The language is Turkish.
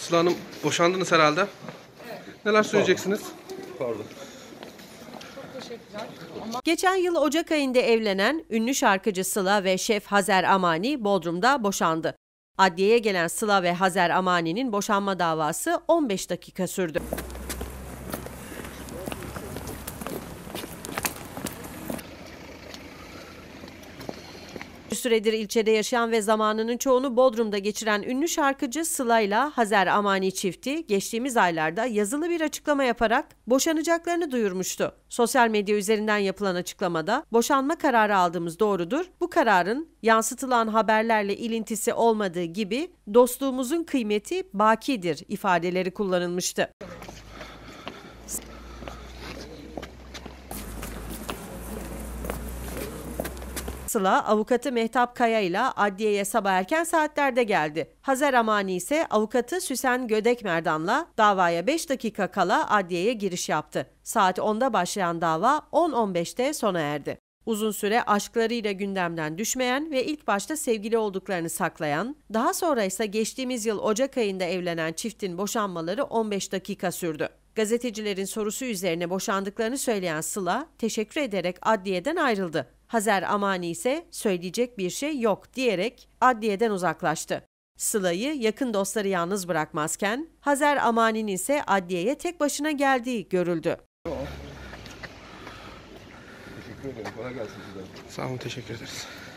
Sıla Hanım boşandınız herhalde. Evet. Neler söyleyeceksiniz? Pardon. Geçen yıl Ocak ayında evlenen ünlü şarkıcı Sıla ve şef Hazer Amani Bodrum'da boşandı. Adliyeye gelen Sıla ve Hazer Amani'nin boşanma davası 15 dakika sürdü. Bir süredir ilçede yaşayan ve zamanının çoğunu Bodrum'da geçiren ünlü şarkıcı Sıla ile Hazer Amani çifti geçtiğimiz aylarda yazılı bir açıklama yaparak boşanacaklarını duyurmuştu. Sosyal medya üzerinden yapılan açıklamada boşanma kararı aldığımız doğrudur. Bu kararın yansıtılan haberlerle ilintisi olmadığı gibi dostluğumuzun kıymeti bakidir ifadeleri kullanılmıştı. Sıla avukatı Mehtap Kaya ile adliyeye sabah erken saatlerde geldi. Hazer Amani ise avukatı Süsen Gödek Merdan'la davaya 5 dakika kala adliyeye giriş yaptı. Saat 10'da başlayan dava 10.15'te sona erdi. Uzun süre aşklarıyla gündemden düşmeyen ve ilk başta sevgili olduklarını saklayan, daha sonra ise geçtiğimiz yıl Ocak ayında evlenen çiftin boşanmaları 15 dakika sürdü. Gazetecilerin sorusu üzerine boşandıklarını söyleyen Sıla, teşekkür ederek adliyeden ayrıldı. Hazer Amani ise söyleyecek bir şey yok diyerek adliyeden uzaklaştı. Sıla'yı yakın dostları yalnız bırakmazken Hazer Amani'nin ise adliyeye tek başına geldiği görüldü. Teşekkür ederim. Kolay gelsin size. Sağ olun, teşekkür ederiz.